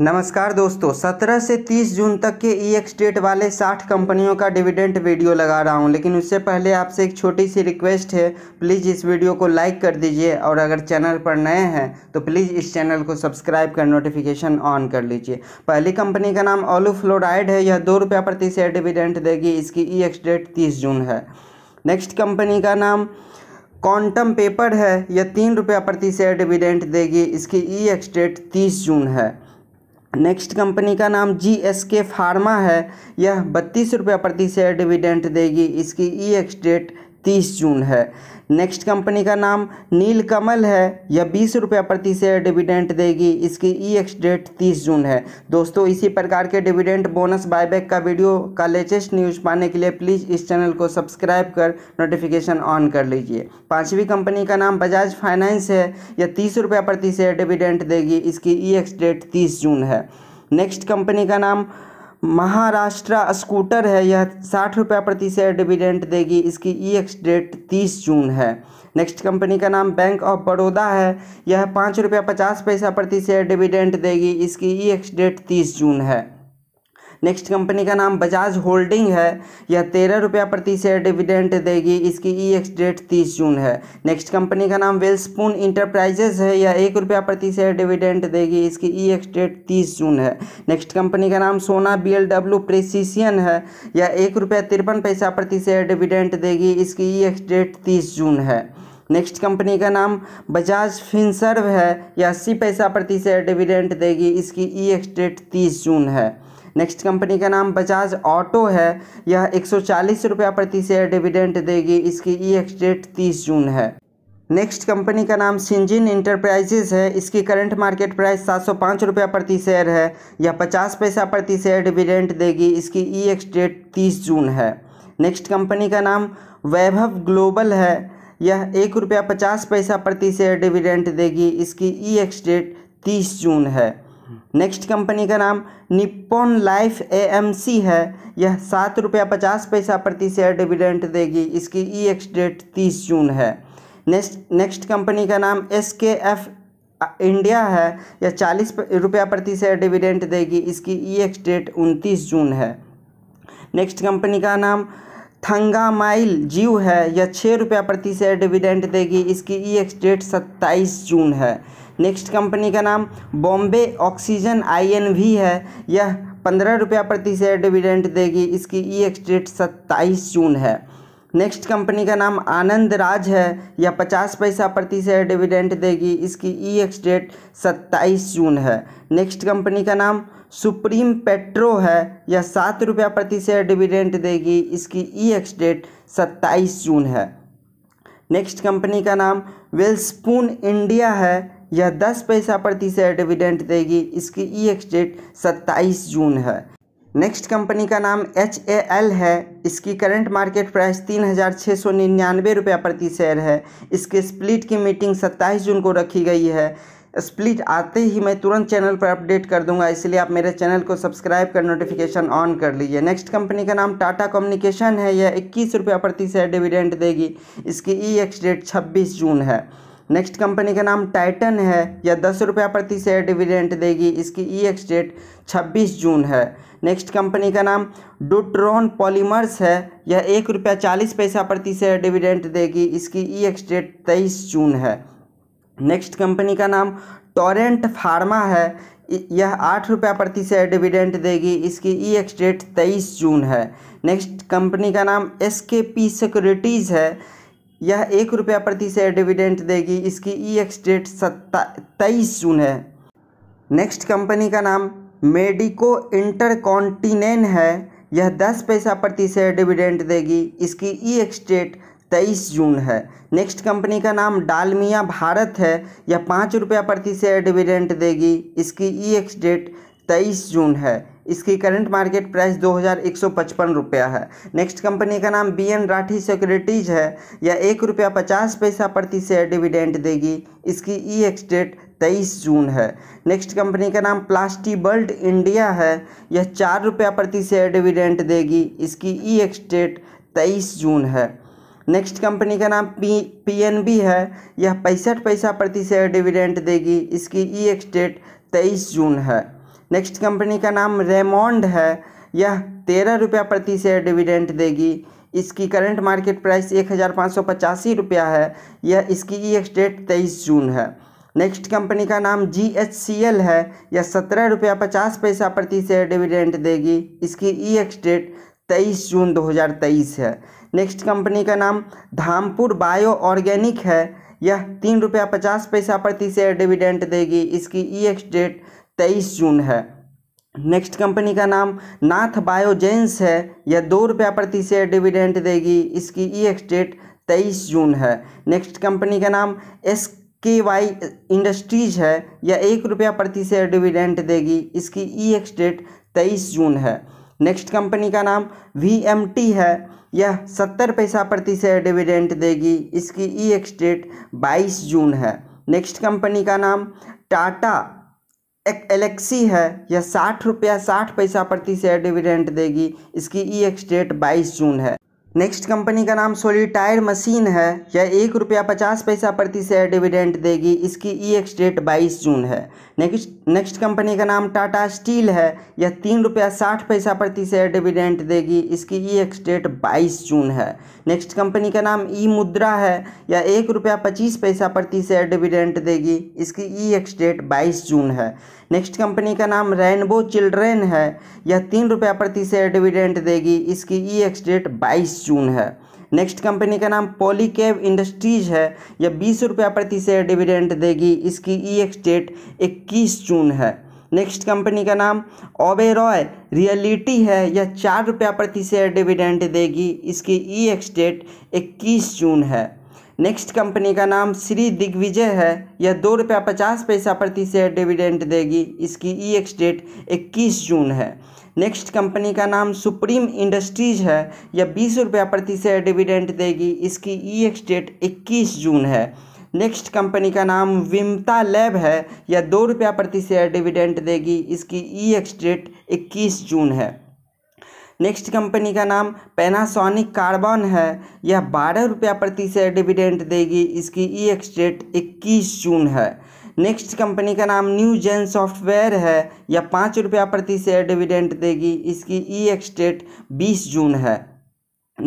नमस्कार दोस्तों 17 से 30 जून तक के ई एक्स डेट वाले 60 कंपनियों का डिविडेंट वीडियो लगा रहा हूं लेकिन उससे पहले आपसे एक छोटी सी रिक्वेस्ट है प्लीज़ इस वीडियो को लाइक कर दीजिए और अगर चैनल पर नए हैं तो प्लीज़ इस चैनल को सब्सक्राइब कर नोटिफिकेशन ऑन कर लीजिए पहली कंपनी का नाम ओलू फ्लोराइड है यह दो प्रति शेयर डिविडेंट देगी इसकी ई एक्स डेट तीस जून है नेक्स्ट कंपनी का नाम क्वांटम पेपर है यह तीन प्रति शेयर डिविडेंट देगी इसकी ई एक्स डेट तीस जून है नेक्स्ट कंपनी का नाम जी एस के फार्मा है यह बत्तीस रुपये प्रति शेयर डिविडेंट देगी इसकी ई एक्स डेट तीस जून है नेक्स्ट कंपनी का नाम नीलकमल है यह बीस रुपये प्रति शेयर डिविडेंट देगी इसकी ई एक्स डेट तीस जून है दोस्तों इसी प्रकार के डिविडेंट बोनस बायबैक का वीडियो का लेटेस्ट न्यूज़ पाने के लिए प्लीज़ इस चैनल को सब्सक्राइब कर नोटिफिकेशन ऑन कर लीजिए पाँचवीं कंपनी का नाम बजाज फाइनेंस है यह तीस रुपये प्रति शेयर डिविडेंट देगी इसकी ई एक्स डेट तीस जून है नेक्स्ट कंपनी का नाम महाराष्ट्र स्कूटर है यह साठ रुपये प्रति शेयर डिविडेंट देगी इसकी ई एक्स डेट तीस जून है नेक्स्ट कंपनी का नाम बैंक ऑफ बड़ौदा है यह पाँच रुपये पचास पैसा प्रति शेयर डिविडेंट देगी इसकी ई एक्स डेट तीस जून है नेक्स्ट कंपनी का नाम बजाज होल्डिंग है यह तेरह रुपया प्रति शेयर डिविडेंट देगी इसकी ई एक्स डेट तीस जून है नेक्स्ट कंपनी का नाम वेल्सपून इंटरप्राइजेज है यह एक रुपया प्रति शेयर डिविडेंट देगी इसकी ई एक्स डेट तीस जून है नेक्स्ट कंपनी का नाम सोना बी एल डब्ल्यू प्रेसिसियन है यह एक रुपया तिरपन पैसा प्रति शेयर डिविडेंट देगी इसकी ई एक्स डेट तीस जून है नेक्स्ट कंपनी का नाम बजाज फिनसर्व है यह अस्सी पैसा प्रति शेयर डिविडेंट देगी इसकी ई एक्स डेट तीस जून है नेक्स्ट कंपनी का नाम बजाज ऑटो है यह एक रुपया प्रति शेयर डिविडेंट देगी इसकी ई एक्स डेट तीस जून है नेक्स्ट कंपनी का नाम सिंजिन इंटरप्राइजेज है इसकी करंट मार्केट प्राइस सात सौ पाँच रुपया प्रति शेयर है यह पचास पैसा प्रति शेयर डिविडेंट देगी इसकी ई एक्स डेट तीस जून है नेक्स्ट कंपनी का नाम वैभव ग्लोबल है यह एक रुपया पचास पैसा प्रति शेयर डिविडेंट देगी इसकी ई एक्स डेट तीस जून है नेक्स्ट कंपनी का नाम निप्पॉन लाइफ एएमसी है यह सात रुपया पचास पैसा प्रति शेयर डिविडेंट देगी इसकी ई एक्स डेट तीस जून है नेक्स्ट नेक्स्ट कंपनी का नाम एस के एफ इंडिया है यह चालीस रुपया प्रति शेयर डिविडेंट देगी इसकी ई एक्स डेट उनतीस जून है नेक्स्ट कंपनी का नाम थंगामाइल जीव है यह छः रुपया प्रति शेयर डिविडेंट देगी इसकी ई एक्स डेट सत्ताईस जून है नेक्स्ट कंपनी का नाम बॉम्बे ऑक्सीजन आई है यह पंद्रह रुपया प्रति शेयर डिविडेंट देगी इसकी ई e एक्सडेट सत्ताईस जून है नेक्स्ट कंपनी का नाम आनंद राज है यह पचास पैसा प्रति शेयर डिविडेंट देगी इसकी ई एक्स डेट सत्ताईस जून है नेक्स्ट कंपनी का नाम सुप्रीम पेट्रो है यह सात रुपया प्रति शेयर डिविडेंट देगी इसकी ई एक्स डेट सत्ताईस जून है नेक्स्ट कंपनी का नाम वेल्सपून इंडिया है यह दस पैसा प्रति शेयर डिविडेंट देगी इसकी ई एक्सडेट सत्ताईस जून है नेक्स्ट कंपनी का नाम एच ए एल है इसकी करंट मार्केट प्राइस तीन हज़ार छः सौ निन्यानवे रुपये प्रति शेयर है इसके स्प्लिट की मीटिंग सत्ताईस जून को रखी गई है स्प्लिट आते ही मैं तुरंत चैनल पर अपडेट कर दूंगा इसलिए आप मेरे चैनल को सब्सक्राइब कर नोटिफिकेशन ऑन कर लीजिए नेक्स्ट कंपनी का नाम टाटा कम्युनिकेशन है यह इक्कीस रुपये प्रति शेयर डिविडेंट देगी इसकी ई एक्स डेट छब्बीस जून है नेक्स्ट कंपनी का नाम टाइटन है यह दस रुपया प्रति शेयर डिविडेंट देगी इसकी ई एक्स डेट छब्बीस जून है नेक्स्ट कंपनी का नाम डुट्रॉन पॉलीमर्स है यह एक रुपया चालीस पैसा प्रति शेयर डिविडेंट देगी इसकी ई एक्स डेट तेईस जून है नेक्स्ट कंपनी का नाम टोरेंट फार्मा है यह आठ रुपया प्रति शेयर डिविडेंट देगी इसकी ई एक्स डेट तेईस जून है नेक्स्ट कंपनी का नाम एस के पी सिक्योरिटीज़ है यह एक रुपया प्रति शेयर डिविडेंट देगी इसकी ई एक्स डेट सत्ता तेईस जून है नेक्स्ट कंपनी का नाम मेडिको इंटरकॉन्टिनेंट है यह दस पैसा प्रति शेयर डिविडेंट देगी इसकी ई एक्स डेट तेईस जून है नेक्स्ट कंपनी का नाम डालमिया भारत है यह पाँच रुपया प्रति शेयर डिविडेंट देगी इसकी ई एक्स डेट तेईस जून है इसकी करंट मार्केट प्राइस दो रुपया है नेक्स्ट कंपनी का नाम बी एन राठी सिक्योरिटीज़ है यह एक रुपया पचास पैसा प्रति शेयर डिविडेंट देगी इसकी ई एक्स डेट तेईस जून है नेक्स्ट कंपनी का नाम प्लास्टी वर्ल्ड इंडिया है यह चार रुपया प्रति शेयर डिविडेंट देगी इसकी ई एक्स डेट तेईस जून है नेक्स्ट कंपनी का नाम पी पी है यह पैंसठ पैसा प्रति शेयर डिविडेंट देगी इसकी ई एक्स डेट तेईस जून है नेक्स्ट कंपनी का नाम रेमोंड है यह तेरह रुपया प्रति शेयर डिविडेंट देगी इसकी करंट मार्केट प्राइस एक हज़ार पाँच सौ पचासी रुपया है यह इसकी ई एक्सडेट तेईस जून है नेक्स्ट कंपनी का नाम जी एच सी एल है यह सत्रह रुपया पचास पैसा प्रति शेयर डिविडेंट देगी इसकी ई एक्सडेट तेईस जून दो हज़ार तेईस है नेक्स्ट कंपनी का नाम धामपुर बायो ऑर्गेनिक है यह तीन रुपया पचास पैसा प्रति शेयर डिविडेंट देगी इसकी ई एक्सडेट तेईस जून है नेक्स्ट कंपनी का नाम नाथ बायोजेंस है यह दो रुपया प्रति शेयर डिविडेंड देगी इसकी ई e एक्सडेट तेईस जून है नेक्स्ट कंपनी का नाम एस के वाई इंडस्ट्रीज है यह एक रुपया प्रति शेयर डिविडेंट देगी इसकी ई e एक्सडेट तेईस जून है नेक्स्ट कंपनी का नाम वी एम टी है यह सत्तर पैसा प्रति शेयर डिविडेंट देगी इसकी ई e एक्सडेट बाईस जून है नेक्स्ट कंपनी का नाम टाटा एक एलेक्सी है यह साठ रुपया साठ पैसा प्रति शेयर डिविडेंड देगी इसकी ई एक्स डेट बाईस जून है नेक्स्ट कंपनी का नाम सोलिटायर मशीन है यह एक रुपया पचास पैसा प्रति शेयर डिविडेंट देगी इसकी ई एक्स डेट बाईस जून है नेक्स्ट नेक्स्ट कंपनी का नाम टाटा स्टील है यह तीन रुपया साठ पैसा प्रति शेयर डिविडेंट देगी इसकी ई एक्स डेट बाईस जून है नेक्स्ट कंपनी का नाम ई मुद्रा है यह एक रुपया पच्चीस पैसा प्रति शेयर डिविडेंट देगी इसकी ई एक्स डेट बाईस जून है नेक्स्ट कंपनी का नाम रेनबो चिल्ड्रेन है यह तीन रुपया प्रति शेयर डिविडेंड देगी इसकी ई एक्स डेट बाईस जून है नेक्स्ट कंपनी का नाम पॉलीकेव इंडस्ट्रीज है यह बीस रुपया प्रति शेयर डिविडेंड देगी इसकी ई एक्स डेट इक्कीस जून है नेक्स्ट कंपनी का नाम ओबेरॉय रियलिटी है यह चार रुपया प्रति शेयर डिविडेंड देगी इसकी ई एक्स डेट इक्कीस जून है नेक्स्ट कंपनी का नाम श्री दिग्विजय है यह दो रुपया पचास पैसा प्रति शेयर डिविडेंड देगी इसकी ई एक्स डेट इक्कीस जून है नेक्स्ट कंपनी का नाम सुप्रीम इंडस्ट्रीज है यह बीस रुपया प्रति शेयर डिविडेंड देगी इसकी ई एक्स डेट इक्कीस जून है नेक्स्ट कंपनी का नाम विमता लैब है यह दो रुपया प्रति शेयर डिविडेंड देगी इसकी ई एक्स डेट इक्कीस जून है नेक्स्ट कंपनी का नाम पैनासोनिक कार्बन है यह बारह रुपया प्रति शेयर डिविडेंट देगी इसकी ई e एक्सडेट इक्कीस जून है नेक्स्ट कंपनी का नाम न्यू जेन सॉफ्टवेयर है यह पाँच रुपया प्रति शेयर डिविडेंट देगी इसकी ई e एक्सडेट बीस जून है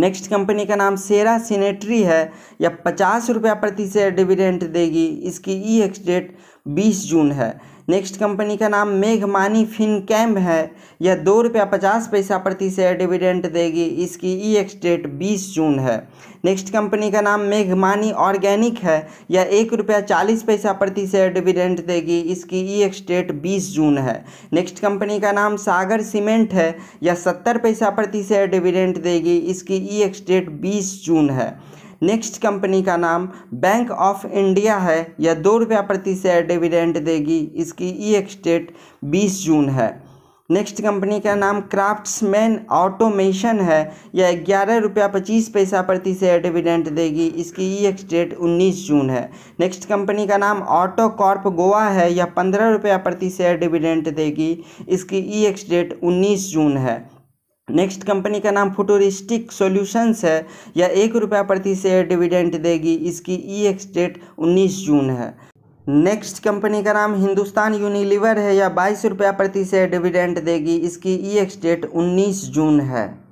नेक्स्ट कंपनी का नाम सेरा सीनेटरी है यह पचास रुपया प्रति शेयर डिविडेंट देगी इसकी ई e एक्सडेट बीस जून है नेक्स्ट कंपनी का नाम मेघमानी फिनकैम है यह दो रुपया पचास पैसा प्रति शेयर डिविडेंट देगी इसकी ई एक्स डेट बीस जून है नेक्स्ट कंपनी का नाम मेघमानी ऑर्गेनिक है यह एक रुपया चालीस पैसा प्रति शेयर डिविडेंट देगी इसकी ई एक्स डेट बीस जून है नेक्स्ट कंपनी का नाम सागर सीमेंट है यह सत्तर पैसा प्रति शेयर डिविडेंट देगी इसकी ई एक्स डेट बीस जून है नेक्स्ट कंपनी का नाम बैंक ऑफ इंडिया है यह दो रुपया प्रति शेयर डिविडेंड देगी इसकी ई e एक्सडेट बीस जून है नेक्स्ट कंपनी का नाम क्राफ्ट्समैन ऑटोमेशन है यह ग्यारह रुपया पच्चीस पैसा प्रति शेयर डिविडेंड देगी इसकी ई e एक्सडेट उन्नीस जून है नेक्स्ट कंपनी का नाम ऑटो कॉर्प गोवा है यह पंद्रह रुपया प्रति शेयर डिविडेंड देगी इसकी ई e एक्सडेट उन्नीस जून है नेक्स्ट कंपनी का नाम फुटोरिस्टिक सॉल्यूशंस है यह एक रुपया प्रति शेयर डिविडेंट देगी इसकी ई एक्स डेट उन्नीस जून है नेक्स्ट कंपनी का नाम हिंदुस्तान यूनिलीवर है यह बाईस रुपया प्रति शेयर डिविडेंट देगी इसकी ई एक्स डेट उन्नीस जून है